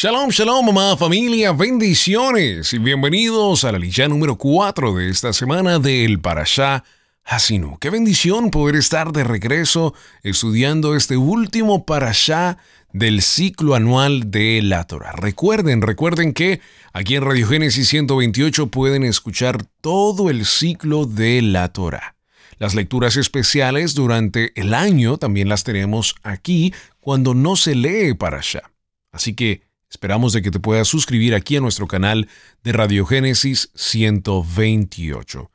Shalom, shalom, mamá, familia, bendiciones y bienvenidos a la lilla número 4 de esta semana del Parashá Hasinu. Qué bendición poder estar de regreso estudiando este último Parashá del ciclo anual de la Torah. Recuerden, recuerden que aquí en Radio Génesis 128 pueden escuchar todo el ciclo de la Torah. Las lecturas especiales durante el año también las tenemos aquí cuando no se lee Parashá. Así que Esperamos de que te puedas suscribir aquí a nuestro canal de Radiogénesis 128.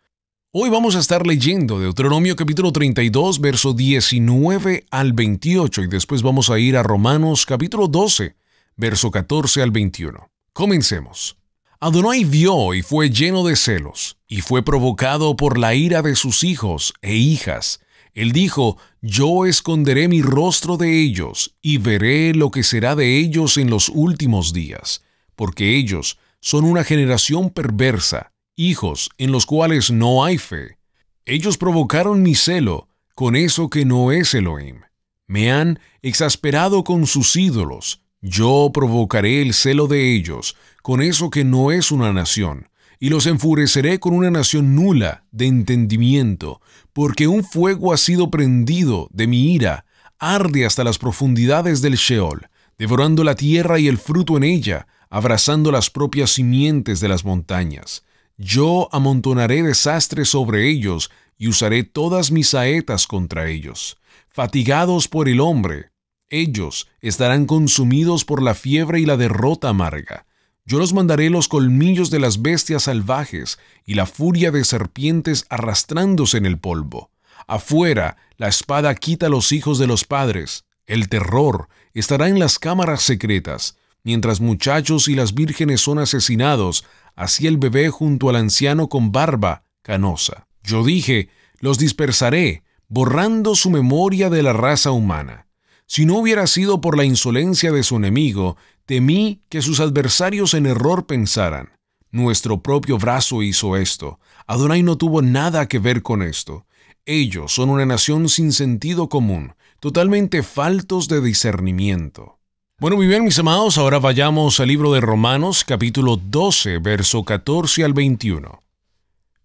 Hoy vamos a estar leyendo Deuteronomio capítulo 32, verso 19 al 28 y después vamos a ir a Romanos capítulo 12, verso 14 al 21. Comencemos. Adonai vio y fue lleno de celos, y fue provocado por la ira de sus hijos e hijas, él dijo, Yo esconderé mi rostro de ellos, y veré lo que será de ellos en los últimos días, porque ellos son una generación perversa, hijos en los cuales no hay fe. Ellos provocaron mi celo con eso que no es Elohim. Me han exasperado con sus ídolos. Yo provocaré el celo de ellos con eso que no es una nación y los enfureceré con una nación nula de entendimiento, porque un fuego ha sido prendido de mi ira, arde hasta las profundidades del Sheol, devorando la tierra y el fruto en ella, abrazando las propias simientes de las montañas. Yo amontonaré desastres sobre ellos y usaré todas mis saetas contra ellos. Fatigados por el hombre, ellos estarán consumidos por la fiebre y la derrota amarga. Yo los mandaré los colmillos de las bestias salvajes y la furia de serpientes arrastrándose en el polvo. Afuera, la espada quita los hijos de los padres. El terror estará en las cámaras secretas, mientras muchachos y las vírgenes son asesinados, así el bebé junto al anciano con barba canosa. Yo dije, los dispersaré, borrando su memoria de la raza humana. Si no hubiera sido por la insolencia de su enemigo, temí que sus adversarios en error pensaran, nuestro propio brazo hizo esto, Adonai no tuvo nada que ver con esto. Ellos son una nación sin sentido común, totalmente faltos de discernimiento. Bueno, muy bien, mis amados, ahora vayamos al libro de Romanos, capítulo 12, verso 14 al 21.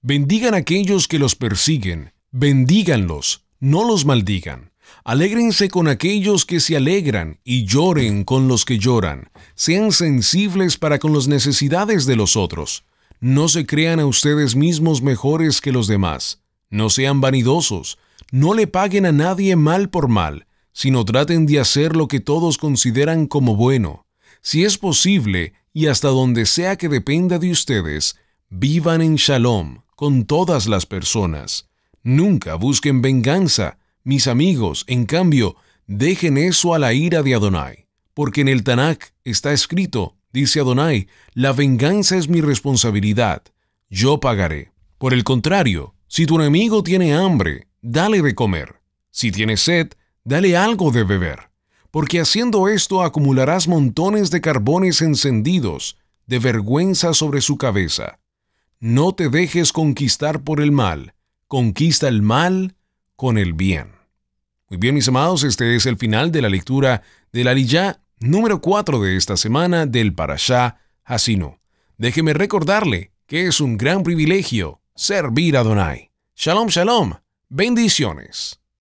Bendigan aquellos que los persiguen, bendíganlos, no los maldigan. Alégrense con aquellos que se alegran y lloren con los que lloran. Sean sensibles para con las necesidades de los otros. No se crean a ustedes mismos mejores que los demás. No sean vanidosos. No le paguen a nadie mal por mal, sino traten de hacer lo que todos consideran como bueno. Si es posible, y hasta donde sea que dependa de ustedes, vivan en shalom con todas las personas. Nunca busquen venganza, mis amigos, en cambio, dejen eso a la ira de Adonai, porque en el Tanakh está escrito, dice Adonai, la venganza es mi responsabilidad, yo pagaré. Por el contrario, si tu enemigo tiene hambre, dale de comer. Si tiene sed, dale algo de beber. Porque haciendo esto acumularás montones de carbones encendidos, de vergüenza sobre su cabeza. No te dejes conquistar por el mal, conquista el mal con el bien. Muy bien, mis amados, este es el final de la lectura de Aliyah número 4 de esta semana del Parashah Hasinu. Déjeme recordarle que es un gran privilegio servir a Donai. Shalom, shalom. Bendiciones.